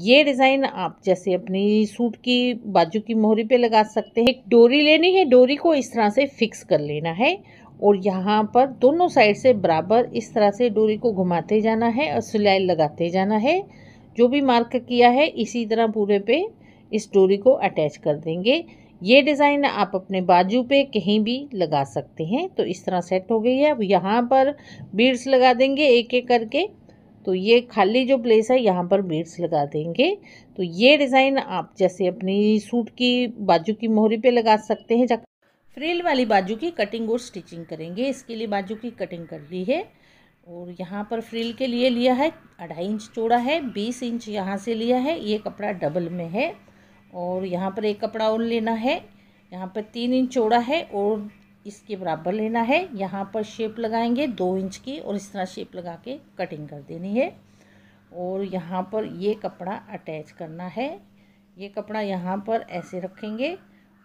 ये डिज़ाइन आप जैसे अपनी सूट की बाजू की मोहरी पे लगा सकते हैं एक डोरी लेनी है डोरी को इस तरह से फिक्स कर लेना है और यहाँ पर दोनों साइड से बराबर इस तरह से डोरी को घुमाते जाना है और सिलाई लगाते जाना है जो भी मार्क किया है इसी तरह पूरे पे इस डोरी को अटैच कर देंगे ये डिज़ाइन आप अपने बाजू पे कहीं भी लगा सकते हैं तो इस तरह सेट हो गई है अब यहाँ पर बीड्स लगा देंगे एक एक करके तो ये खाली जो प्लेस है यहाँ पर बीड्स लगा देंगे तो ये डिज़ाइन आप जैसे अपनी सूट की बाजू की मोहरी पे लगा सकते हैं जब फ्रिल वाली बाजू की कटिंग और स्टिचिंग करेंगे इसके लिए बाजू की कटिंग कर ली है और यहाँ पर फ्रिल के लिए लिया है अढ़ाई इंच चौड़ा है बीस इंच यहाँ से लिया है ये कपड़ा डबल में है और यहाँ पर एक कपड़ा और लेना है यहाँ पर तीन इंच चौड़ा है और इसके बराबर लेना है यहाँ पर शेप लगाएंगे दो इंच की और इस तरह शेप लगा के कटिंग कर देनी है और यहाँ पर ये कपड़ा अटैच करना है ये कपड़ा यहाँ पर ऐसे रखेंगे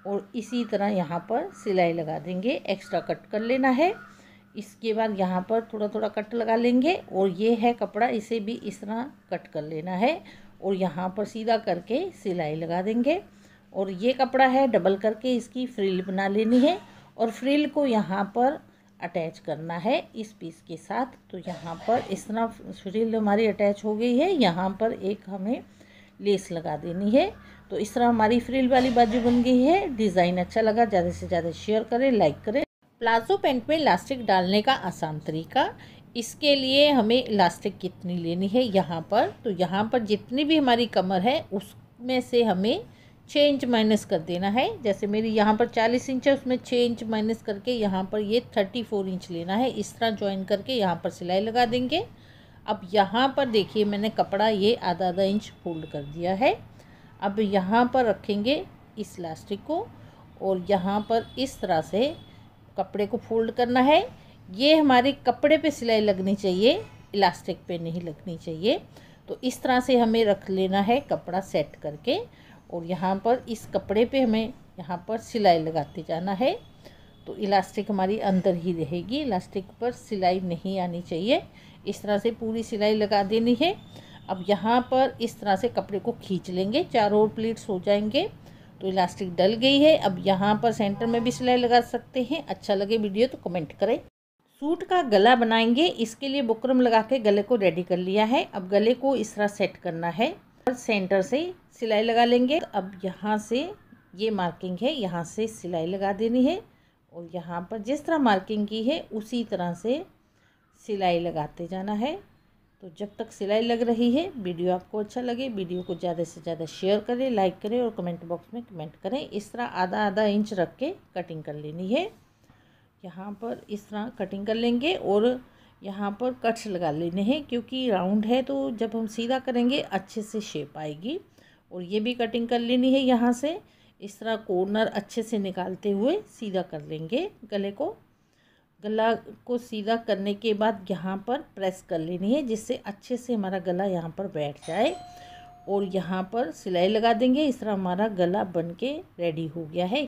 और इसी तरह यहाँ पर सिलाई लगा देंगे एक्स्ट्रा कट कर लेना है इसके बाद यहाँ पर थोड़ा थोड़ा कट लगा लेंगे और ये है कपड़ा इसे भी इस तरह कट कर लेना है और यहाँ पर सीधा करके सिलाई लगा देंगे और ये कपड़ा है डबल करके इसकी फ्रिल बना लेनी है और फ्रिल को यहाँ पर अटैच करना है इस पीस के साथ तो यहाँ पर इस तरह फ्रिल हमारी अटैच हो गई है यहाँ पर एक हमें लेस लगा देनी है तो इस तरह हमारी फ्रिल वाली बाजू बन गई है डिज़ाइन अच्छा लगा ज़्यादा से ज़्यादा शेयर करें लाइक करें प्लाजो पैंट में इलास्टिक डालने का आसान तरीका इसके लिए हमें इलास्टिक कितनी लेनी है यहाँ पर तो यहाँ पर जितनी भी हमारी कमर है उसमें से हमें छः इंच माइनस कर देना है जैसे मेरी यहाँ पर चालीस इंच है उसमें छः इंच माइनस करके यहाँ पर ये थर्टी फोर इंच लेना है इस तरह ज्वाइन करके यहाँ पर सिलाई लगा देंगे अब यहाँ पर देखिए मैंने कपड़ा ये आधा आधा इंच फोल्ड कर दिया है अब यहाँ पर रखेंगे इस इलास्टिक को और यहाँ पर इस तरह से कपड़े को फोल्ड करना है ये हमारे कपड़े पर सिलाई लगनी चाहिए इलास्टिक पर नहीं लगनी चाहिए तो इस तरह से हमें रख लेना है कपड़ा सेट करके और यहाँ पर इस कपड़े पे हमें यहाँ पर सिलाई लगाते जाना है तो इलास्टिक हमारी अंदर ही रहेगी इलास्टिक पर सिलाई नहीं आनी चाहिए इस तरह से पूरी सिलाई लगा देनी है अब यहाँ पर इस तरह से कपड़े को खींच लेंगे चारों ओर प्लेट्स हो जाएंगे तो इलास्टिक डल गई है अब यहाँ पर सेंटर में भी सिलाई लगा सकते हैं अच्छा लगे वीडियो तो कमेंट करें सूट का गला बनाएंगे इसके लिए बुकरम लगा के गले को रेडी कर लिया है अब गले को इस तरह सेट करना है सेंटर से सिलाई लगा लेंगे तो अब यहाँ से ये मार्किंग है यहाँ से सिलाई लगा देनी है और यहाँ पर जिस तरह मार्किंग की है उसी तरह से सिलाई लगाते जाना है तो जब तक सिलाई लग रही है वीडियो आपको अच्छा लगे वीडियो को ज़्यादा से ज़्यादा शेयर करें लाइक करें और कमेंट बॉक्स में कमेंट करें इस तरह आधा आधा इंच रख के कटिंग कर लेनी है यहाँ पर इस तरह कटिंग कर लेंगे और यहाँ पर कट्स लगा लेने हैं क्योंकि राउंड है तो जब हम सीधा करेंगे अच्छे से शेप आएगी और ये भी कटिंग कर लेनी है यहाँ से इस तरह कॉर्नर अच्छे से निकालते हुए सीधा कर लेंगे गले को गला को सीधा करने के बाद यहाँ पर प्रेस कर लेनी है जिससे अच्छे से हमारा गला यहाँ पर बैठ जाए और यहाँ पर सिलाई लगा देंगे इस तरह हमारा गला बन के रेडी हो गया है